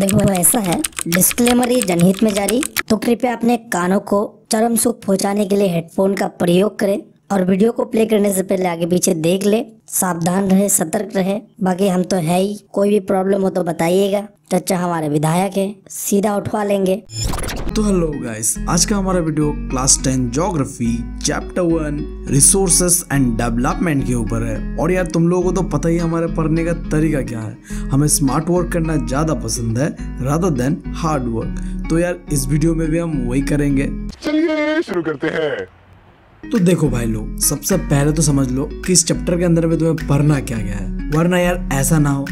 देखो ऐसा है डिस्क्लेमर ये जनहित में जारी तो कृपया अपने कानों को चरम सुख पहुंचाने के लिए हेडफोन का प्रयोग करें और वीडियो को प्ले करने से पहले आगे पीछे देख ले सावधान रहे सतर्क रहे बाकी हम तो है ही कोई भी प्रॉब्लम हो तो बताइएगा चचा हमारे विधायक है सीधा उठवा लेंगे तो हेलो गाइस आज का हमारा video class ten geography chapter one resources and development के ऊपर है और यार तुम लोगों को तो पता ही हमारे पढ़ने का तरीका क्या है हमें स्मार्ट वर्क करना ज़्यादा पसंद है रादर देन हार्ड वर्क तो यार इस वीडियो में भी हम वही करेंगे चलिए शुरू करते हैं तो देखो भाई लोग सबसे पहले तो समझ लो कि इस चैप्टर के अंदर में तुम्हें पढ़ना क्या गया है वरना यार ऐसा ना हो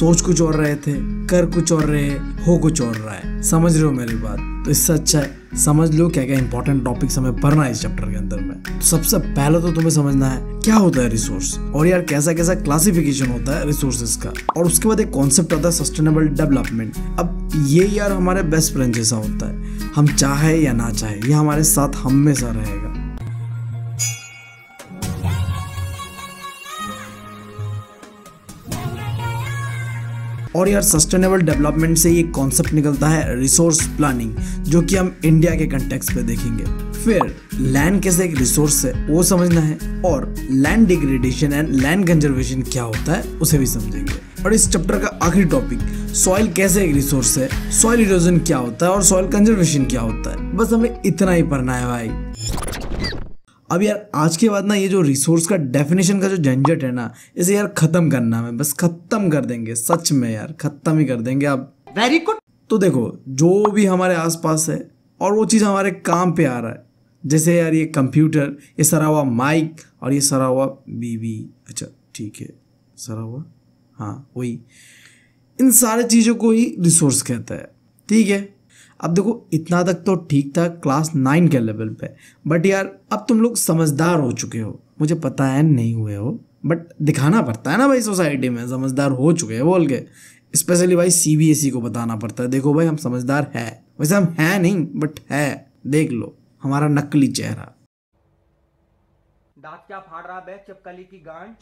सोच कुछ और रहे थे कर कुछ और रहे हो कुछ और रहा है समझ रहे हो मेरी बात तो इससे अच्छा है समझ लो क्या क्या इंपॉर्टेंट टॉपिक्स हमें पढ़ना है इस चैप्टर के अंदर में तो सबसे पहले तो तुम्हें समझना है क्या होता है रिसोर्स और यार कैसा कैसा क्लासिफिकेशन होता है रिसोर्सेज का और उसके बाद एक कॉन्सेप्ट आता है सस्टेनेबल डेवलपमेंट अब ये यार हमारे बेस्ट फ्रेंड जैसा होता है हम चाहे या ना चाहे ये हमारे साथ हमेशा रहेगा और यार सस्टेनेबल डेवलपमेंट से ये कॉन्सेप्ट निकलता है रिसोर्स प्लानिंग जो कि हम इंडिया के कंटेक्स पे देखेंगे फिर लैंड कैसे एक रिसोर्स है वो समझना है और land degradation and land conservation क्या होता है उसे भी समझेंगे और इस चैप्टर का आखिरी टॉपिक सॉइल कैसे एक रिसोर्स है सॉइल इरोजन क्या होता है और सॉइल कंजर्वेशन क्या होता है बस हमें इतना ही पढ़ना है भाई अब यार आज के बाद ना ये जो रिसोर्स का डेफिनेशन का जो झंझट है ना इसे यार ख़त्म करना है बस ख़त्म कर देंगे सच में यार ख़त्म ही कर देंगे आप वेरी गुड तो देखो जो भी हमारे आसपास है और वो चीज़ हमारे काम पे आ रहा है जैसे यार ये कंप्यूटर ये सरा हुआ माइक और ये सरा हुआ बीवी अच्छा ठीक है सरा हुआ हाँ वही इन सारे चीज़ों को ही रिसोर्स कहता है ठीक है अब देखो इतना तक तो ठीक था क्लास नाइन के लेवल पे बट यार अब तुम लोग समझदार हो चुके हो मुझे पता है नहीं हुए हो बट दिखाना पड़ता है ना भाई सोसाइटी में समझदार हो चुके हैं बोल के स्पेशली भाई सी e को बताना पड़ता है देखो भाई हम समझदार है वैसे हम है नहीं बट है देख लो हमारा नकली चेहरा दांत क्या फाड़ रहा है चपकली की गांड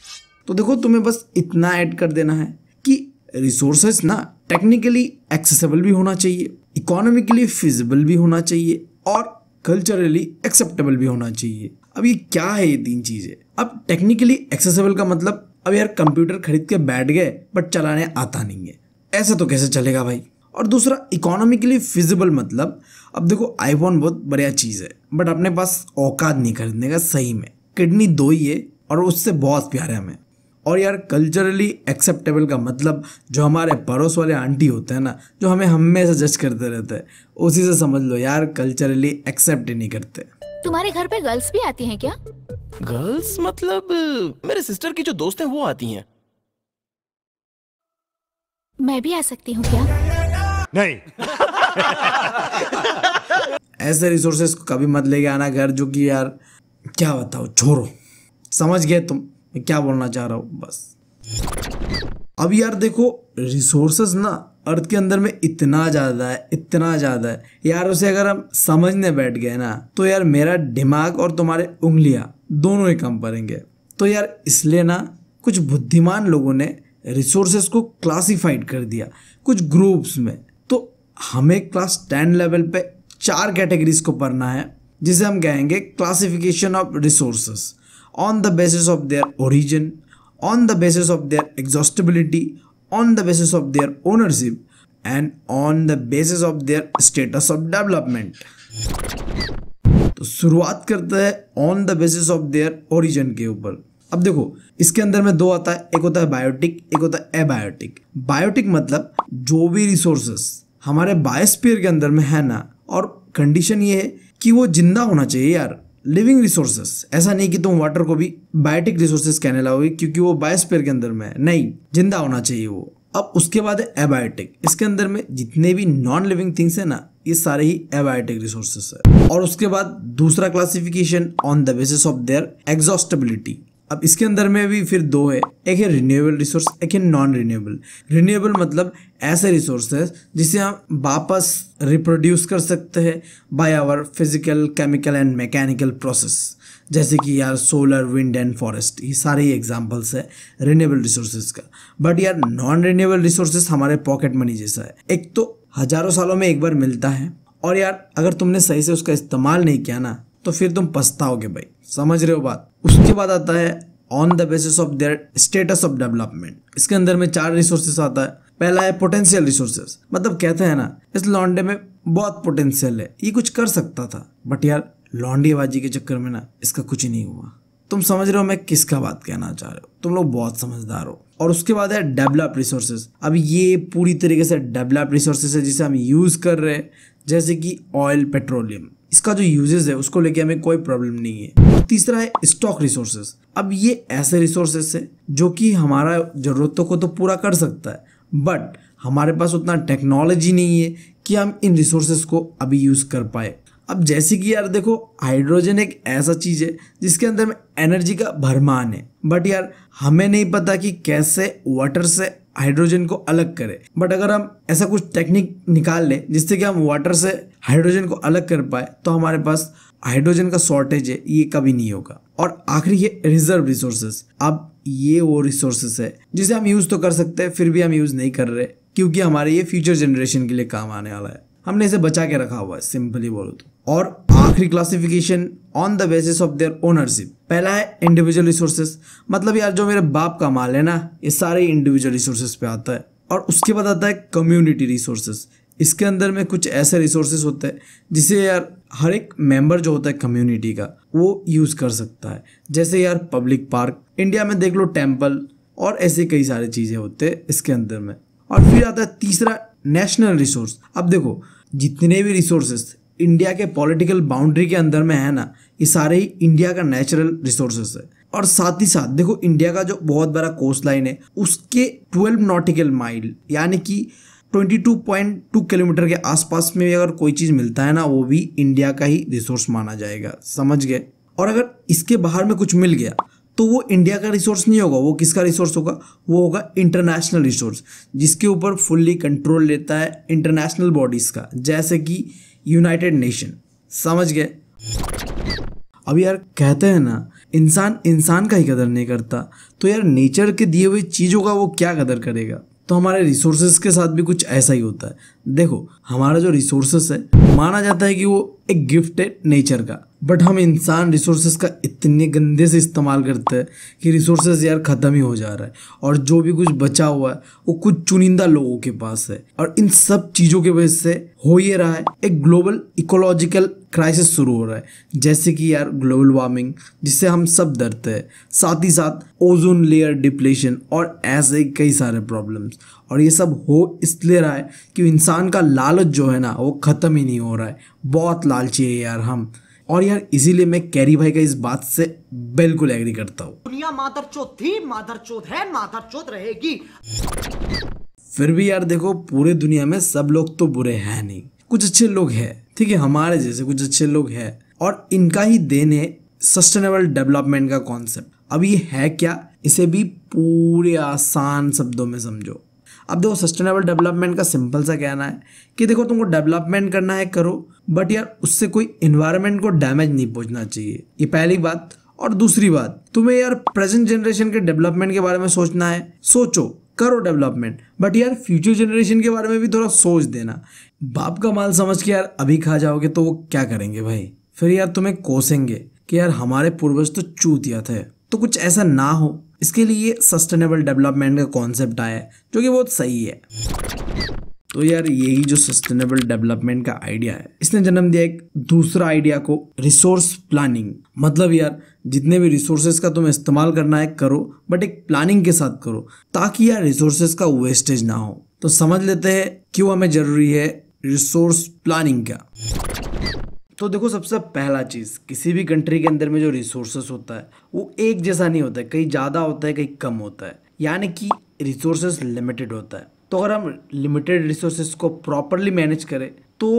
तो देखो तुम्हें बस इतना ऐड कर देना है कि रिसोर्सेस ना टेक्निकली एक्सेसिबल भी होना चाहिए इकोनॉमिकली फिजिबल भी होना चाहिए और कल्चरली एक्सेप्टेबल भी होना चाहिए अब ये क्या है ये तीन चीज़ें अब टेक्निकली एक्सेसिबल का मतलब अब यार कंप्यूटर खरीद के बैठ गए बट चलाने आता नहीं है ऐसा तो कैसे चलेगा भाई और दूसरा इकोनॉमिकली फिजिबल मतलब अब देखो आईफोन बहुत बढ़िया चीज़ है बट अपने पास औकात नहीं खरीदने का सही में किडनी दो ही है और उससे बहुत प्यार है हमें और यार कल्चरली एक्सेप्टेबल का मतलब जो हमारे पड़ोस वाले आंटी होते हैं ना जो हमें हमेशा जज करते रहते हैं उसी से समझ लो यार कल्चरली एक्सेप्ट ही नहीं करते तुम्हारे घर पे गर्ल्स भी आती हैं क्या गर्ल्स मतलब मेरे सिस्टर की जो दोस्त हैं वो आती हैं मैं भी आ सकती हूँ क्या नहीं ऐसे रिसोर्सेस को कभी मत लेके आना घर जो कि यार क्या बताओ छोड़ो समझ गए तुम मैं क्या बोलना चाह रहा हूँ बस अब यार देखो रिसोर्सेज ना अर्थ के अंदर में इतना ज़्यादा है इतना ज़्यादा है यार उसे अगर हम समझने बैठ गए ना तो यार मेरा दिमाग और तुम्हारे उंगलियां दोनों ही कम पड़ेंगे तो यार इसलिए ना कुछ बुद्धिमान लोगों ने रिसोर्सेज को क्लासिफाइड कर दिया कुछ ग्रुप्स में तो हमें क्लास टेन लेवल पे चार कैटेगरीज को पढ़ना है जिसे हम कहेंगे classification of resources on the basis of their origin, on the basis of their exhaustibility, on the basis of their ownership, and on the basis of their status of development. तो शुरुआत करते हैं on the basis of their origin के ऊपर अब देखो इसके अंदर में दो आता है एक होता है बायोटिक एक होता है एबायोटिक बायोटिक मतलब जो भी रिसोर्सेस हमारे बायोस्पीयर के अंदर में है ना और कंडीशन ये है कि वो जिंदा होना चाहिए यार लिविंग रिसोर्सेस ऐसा नहीं कि तुम वाटर को भी बायोटिक रिसोर्सेस कहने लाओगे क्योंकि वो बायोस्पेयर के अंदर में है नहीं जिंदा होना चाहिए वो अब उसके बाद है एबायोटिक इसके अंदर में जितने भी नॉन लिविंग थिंग्स है ना ये सारे ही एबायोटिक रिसोर्सेस है और उसके बाद दूसरा classification on the basis of their exhaustibility अब इसके अंदर में भी फिर दो है एक है रिन्यूएबल रिसोर्स एक है नॉन रिन्यूएबल रिन्यूएबल मतलब ऐसे रिसोर्स है जिसे हम वापस रिप्रोड्यूस कर सकते हैं by our physical chemical and mechanical process जैसे कि यार सोलर विंड एंड फॉरेस्ट ये सारे ही एग्जाम्पल्स है रिन्यूएबल रिसोर्सेज का बट यार नॉन रिन्यूएबल रिसोर्सेज हमारे पॉकेट मनी जैसा है एक तो हज़ारों सालों में एक बार मिलता है और यार अगर तुमने सही से उसका इस्तेमाल नहीं किया ना तो फिर तुम पछताओगे भाई समझ रहे हो बात उसके बाद आता है on the basis of their status of development इसके अंदर में चार रिसोर्सेस आता है पहला है पोटेंशियल रिसोर्सेस मतलब कहते हैं ना इस लॉन्डे में बहुत पोटेंशियल है ये कुछ कर सकता था बट यार लॉन्डेबाजी के चक्कर में ना इसका कुछ नहीं हुआ तुम समझ रहे हो मैं किसका बात कहना चाह रहे हो तुम लोग बहुत समझदार हो और उसके बाद है डेवलप रिसोर्सेज अब ये पूरी तरीके से डेवलप रिसोर्सेज है जिसे हम यूज़ कर रहे हैं जैसे कि ऑयल पेट्रोलियम इसका जो यूजेस है उसको लेके हमें कोई प्रॉब्लम नहीं है तीसरा है स्टॉक रिसोर्सेस अब ये ऐसे रिसोर्सेस है जो कि हमारा ज़रूरतों को तो पूरा कर सकता है बट हमारे पास उतना टेक्नोलॉजी नहीं है कि हम इन रिसोर्सेज को अभी यूज़ कर पाए अब जैसे कि यार देखो हाइड्रोजन एक ऐसा चीज़ है जिसके अंदर में एनर्जी का भरमान है बट यार हमें नहीं पता कि कैसे वाटर से हाइड्रोजन को अलग करे बट अगर हम ऐसा कुछ टेक्निक निकाल लें जिससे कि हम वाटर से हाइड्रोजन को अलग कर पाए तो हमारे पास हाइड्रोजन का शॉर्टेज है ये कभी नहीं होगा और आखिरी ये रिजर्व रिसोर्सेस अब ये वो रिसोर्सेस है जिसे हम यूज़ तो कर सकते हैं फिर भी हम यूज़ नहीं कर रहे क्योंकि हमारे ये फ्यूचर जनरेशन के लिए काम आने वाला है हमने इसे बचा के रखा हुआ है सिंपली बोलो तो और आखिरी classification on the basis of their ownership पहला है इंडिविजुअल रिसोर्सेज मतलब यार जो मेरे बाप का माल है ना ये सारे इंडिविजुअल रिसोर्सेज पे आता है और उसके बाद आता है कम्युनिटी रिसोर्सेज इसके अंदर में कुछ ऐसे रिसोर्सेज होते हैं जिसे यार हर एक मेंबर जो होता है कम्युनिटी का वो यूज़ कर सकता है जैसे यार पब्लिक पार्क इंडिया में देख लो टेम्पल और ऐसे कई सारे चीज़ें होते हैं इसके अंदर में और फिर आता है तीसरा नेशनल रिसोर्स अब देखो जितने भी रिसोर्सेस इंडिया के पॉलिटिकल बाउंड्री के अंदर में है ना ये सारे ही इंडिया का नेचुरल रिसोर्सेस है और साथ ही साथ देखो इंडिया का जो बहुत बड़ा कोस्ट लाइन है उसके 12 नॉटिकल माइल यानी कि 22.2 किलोमीटर के आसपास में अगर कोई चीज़ मिलता है ना वो भी इंडिया का ही रिसोर्स माना जाएगा समझ गए और अगर इसके बाहर में कुछ मिल गया तो वो इंडिया का रिसोर्स नहीं होगा वो किसका रिसोर्स होगा वो होगा इंटरनेशनल रिसोर्स जिसके ऊपर फुल्ली कंट्रोल लेता है इंटरनेशनल बॉडीज़ का जैसे कि यूनाइटेड नेशन समझ गए अब यार कहते हैं ना इंसान इंसान का ही कदर नहीं करता तो यार नेचर के दिए हुए चीज़ों का वो क्या कदर करेगा तो हमारे रिसोर्सेज के साथ भी कुछ ऐसा ही होता है देखो हमारा जो रिसोर्सेस है माना जाता है कि वो एक गिफ्ट है नेचर का बट हम इंसान रिसोर्सेज का इतने गंदे से इस्तेमाल करते हैं कि रिसोर्सेज यार ख़त्म ही हो जा रहा है और जो भी कुछ बचा हुआ है वो कुछ चुनिंदा लोगों के पास है और इन सब चीज़ों के वजह से हो ये रहा है एक ग्लोबल इकोलॉजिकल क्राइसिस शुरू हो रहा है जैसे कि यार ग्लोबल वार्मिंग जिससे हम सब डरते हैं साथ ही साथ ओजोन लेयर डिप्लेशन और ऐसे कई सारे प्रॉब्लम्स और ये सब हो इसलिए रहा है कि इंसान का लालच जो है ना वो ख़त्म ही नहीं हो रहा है बहुत लालची है यार हम और यार इसीलिए मैं कैरी भाई का इस बात से बिल्कुल एग्री करता हूँ दुनिया मादर चौथ थी मादर चौथ है मादर चौथ रहेगी फिर भी यार देखो पूरे दुनिया में सब लोग तो बुरे हैं नहीं कुछ अच्छे लोग हैं ठीक है हमारे जैसे कुछ अच्छे लोग हैं और इनका ही देन है सस्टेनेबल डेवलपमेंट का कॉन्सेप्ट अब ये है क्या इसे भी पूरे आसान शब्दों में समझो अब देखो सस्टेनेबल डेवलपमेंट का सिंपल सा कहना है कि देखो तुमको डेवलपमेंट करना है करो बट यार उससे कोई इन्वायरमेंट को डैमेज नहीं पहुंचना चाहिए ये पहली बात और दूसरी बात तुम्हें यार प्रेजेंट जनरेशन के डेवलपमेंट के बारे में सोचना है सोचो करो डेवलपमेंट बट यार फ्यूचर जनरेशन के बारे में भी थोड़ा सोच देना बाप का माल समझ के यार अभी खा जाओगे तो वो क्या करेंगे भाई फिर यार तुम्हें कोसेंगे कि यार हमारे पूर्वज तो चूतिया थे तो कुछ ऐसा ना हो इसके लिए सस्टेनेबल डेवलपमेंट का कॉन्सेप्ट आया है जो कि बहुत सही है तो यार यही जो सस्टेनेबल डेवलपमेंट का आइडिया है इसने जन्म दिया एक दूसरा आइडिया को रिसोर्स प्लानिंग मतलब यार जितने भी रिसोर्सेज का तुम्हें इस्तेमाल करना है करो बट एक प्लानिंग के साथ करो ताकि यार रिसोर्सेज का वेस्टेज ना हो तो समझ लेते हैं क्यों हमें ज़रूरी है रिसोर्स प्लानिंग का तो देखो सबसे पहला चीज़ किसी भी कंट्री के अंदर में जो रिसोर्सेस होता है वो एक जैसा नहीं होता है कहीं ज़्यादा होता है कहीं कम होता है यानी कि रिसोर्सेस लिमिटेड होता है तो अगर हम लिमिटेड रिसोर्सेस को प्रॉपरली मैनेज करें तो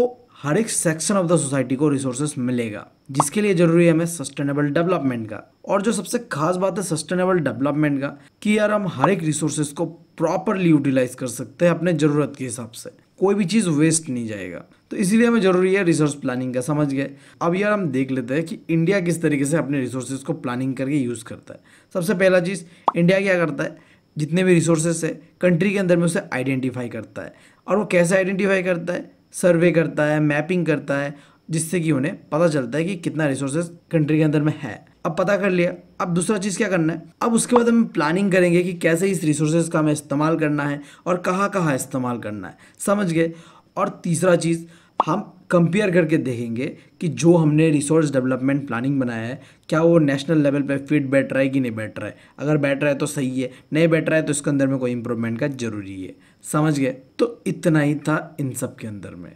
हर एक सेक्शन ऑफ द सोसाइटी को रिसोर्सेस मिलेगा जिसके लिए जरूरी है हमें सस्टेनेबल डेवलपमेंट का और जो सबसे खास बात है सस्टेनेबल डेवलपमेंट का कि यार हम हर एक रिसोर्सेज को प्रॉपरली यूटिलाइज कर सकते हैं अपने ज़रूरत के हिसाब से कोई भी चीज़ वेस्ट नहीं जाएगा तो इसीलिए हमें ज़रूरी है रिसोर्स प्लानिंग का समझ गए अब यार हम देख लेते हैं कि इंडिया किस तरीके से अपने रिसोर्सेज को प्लानिंग करके यूज़ करता है सबसे पहला चीज़ इंडिया क्या करता है जितने भी रिसोर्सेस है कंट्री के अंदर में उसे आइडेंटिफाई करता है और वो कैसे आइडेंटिफाई करता है सर्वे करता है मैपिंग करता है जिससे कि उन्हें पता चलता है कि कितना रिसोर्सेज कंट्री के अंदर में है अब पता कर लिया अब दूसरा चीज़ क्या करना है अब उसके बाद हम प्लानिंग करेंगे कि कैसे इस रिसोर्सेज का हमें इस्तेमाल करना है और कहाँ कहाँ इस्तेमाल करना है समझ गए और तीसरा चीज़ हम कंपेयर करके देखेंगे कि जो हमने रिसोर्स डेवलपमेंट प्लानिंग बनाया है क्या वो नेशनल लेवल पे फिट बैठ रहा है कि नहीं बैठ रहा है अगर बैठ रहा है तो सही है नहीं बैठ रहा है तो इसके अंदर में कोई इम्प्रूवमेंट का ज़रूरी है समझ गए तो इतना ही था इन सब के अंदर में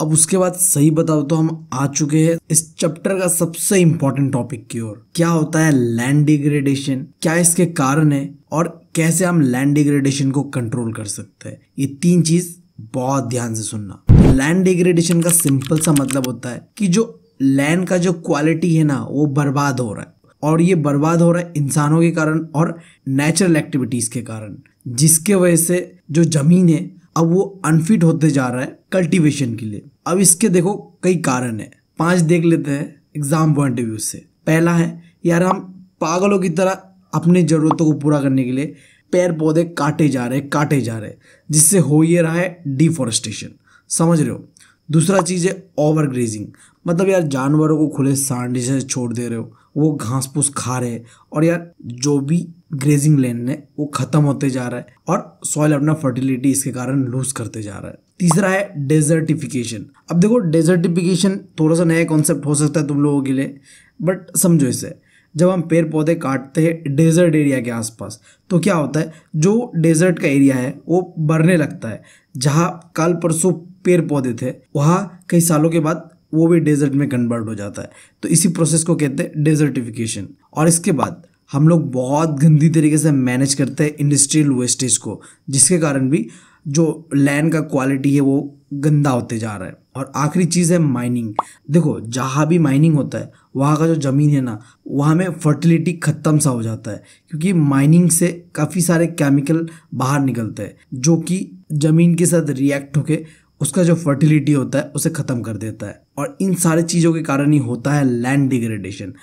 अब उसके बाद सही बताओ तो हम आ चुके हैं इस चैप्टर का सबसे इंपॉर्टेंट टॉपिक की ओर क्या होता है लैंड डिग्रेडेशन क्या इसके कारण है और कैसे हम लैंड डिग्रेडेशन को कंट्रोल कर सकते हैं ये तीन चीज़ बहुत ध्यान से सुनना लैंड डिग्रेडेशन का सिंपल सा मतलब होता है कि जो लैंड का जो क्वालिटी है ना वो बर्बाद हो रहा है और ये बर्बाद हो रहा है इंसानों के कारण और नेचुरल एक्टिविटीज़ के कारण जिसके वजह से जो ज़मीन है अब वो अनफिट होते जा रहा है कल्टीवेशन के लिए अब इसके देखो कई कारण है पांच देख लेते हैं एग्ज़ाम पॉइंट ऑफ व्यू से पहला है यार हम पागलों की तरह अपनी ज़रूरतों को पूरा करने के लिए पेड़ पौधे काटे जा रहे काटे जा रहे जिससे हो ये रहा है डिफॉरेस्टेशन समझ रहे हो दूसरा चीज़ है ओवर ग्रेजिंग मतलब यार जानवरों को खुले सांड से छोड़ दे रहे हो वो घास फूस खा रहे और यार जो भी ग्रेजिंग लैंड है वो ख़त्म होते जा रहा है और सॉइल अपना फर्टिलिटी इसके कारण लूज करते जा रहा है तीसरा है डेजर्टिफिकेशन अब देखो डेजर्टिफिकेशन थोड़ा सा नया कॉन्सेप्ट हो सकता है तुम लोगों के लिए बट समझो इसे जब हम पेड़ पौधे काटते हैं डेजर्ट एरिया के आसपास तो क्या होता है जो डेजर्ट का एरिया है वो बढ़ने लगता है जहाँ कल परसों पेड़ पौधे थे वहाँ कई सालों के बाद वो भी डेजर्ट में कन्वर्ट हो जाता है तो इसी प्रोसेस को कहते हैं डेजर्टिफिकेशन और इसके बाद हम लोग बहुत गंदी तरीके से मैनेज करते हैं इंडस्ट्रियल वेस्टेज को जिसके कारण भी जो लैंड का क्वालिटी है वो गंदा होते जा रहा है और आखिरी चीज़ है माइनिंग देखो जहाँ भी माइनिंग होता है वहाँ का जो ज़मीन है ना वहाँ में फर्टिलिटी ख़त्म सा हो जाता है क्योंकि माइनिंग से काफ़ी सारे केमिकल बाहर निकलते हैं जो कि ज़मीन के साथ रिएक्ट होके उसका जो फर्टिलिटी होता है उसे ख़त्म कर देता है और इन सारे चीज़ों के कारण ही होता है लैंड डिग्रेडेशन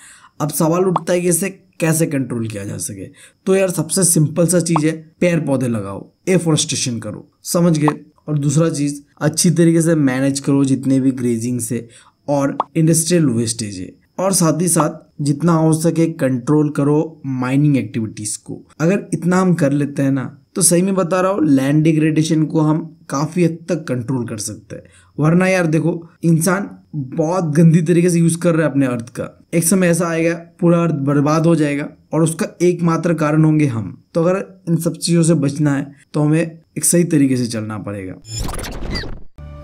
अब सवाल उठता है कि इसे कैसे कंट्रोल किया जा सके तो यार सबसे सिंपल सा चीज़ है पेड़ पौधे लगाओ एफोरेस्टेशन करो समझ गए और दूसरा चीज़ अच्छी तरीके से मैनेज करो जितने भी ग्रेजिंग से और इंडस्ट्रियल वेस्टेज है और साथ ही साथ जितना हो सके कंट्रोल करो माइनिंग एक्टिविटीज़ को अगर इतना हम कर लेते हैं ना तो सही में बता रहा हूँ लैंड डिग्रेडेशन को हम काफ़ी हद तक कंट्रोल कर सकते हैं वरना यार देखो इंसान बहुत गंदी तरीके से यूज़ कर रहा है अपने अर्थ का एक समय ऐसा आएगा पूरा अर्थ बर्बाद हो जाएगा और उसका एकमात्र कारण होंगे हम तो अगर इन सब चीज़ों से बचना है तो हमें एक सही तरीके से चलना पड़ेगा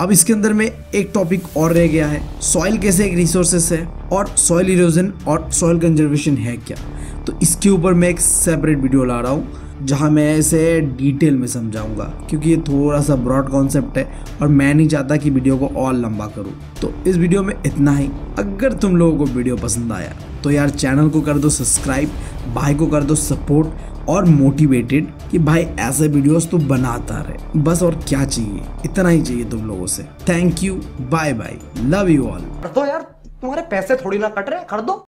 अब इसके अंदर में एक टॉपिक और रह गया है सॉइल कैसे एक रिसोर्सेस है और सॉइल इरोजन और सॉइल कंजर्वेशन है क्या तो इसके ऊपर मैं एक सेपरेट वीडियो ला रहा हूँ जहाँ मैं इसे डिटेल में समझाऊंगा क्योंकि ये थोड़ा सा ब्रॉड कॉन्सेप्ट है और मैं नहीं चाहता कि वीडियो को और लंबा करूँ तो इस वीडियो में इतना ही अगर तुम लोगों को वीडियो पसंद आया तो यार चैनल को कर दो सब्सक्राइब भाई को कर दो सपोर्ट और मोटिवेटेड कि भाई ऐसे वीडियोस तो बनाता रहे बस और क्या चाहिए इतना ही चाहिए तुम लोगों से thank you bye bye love you all तो यार तुम्हारे पैसे थोड़ी ना कट रहे कर दो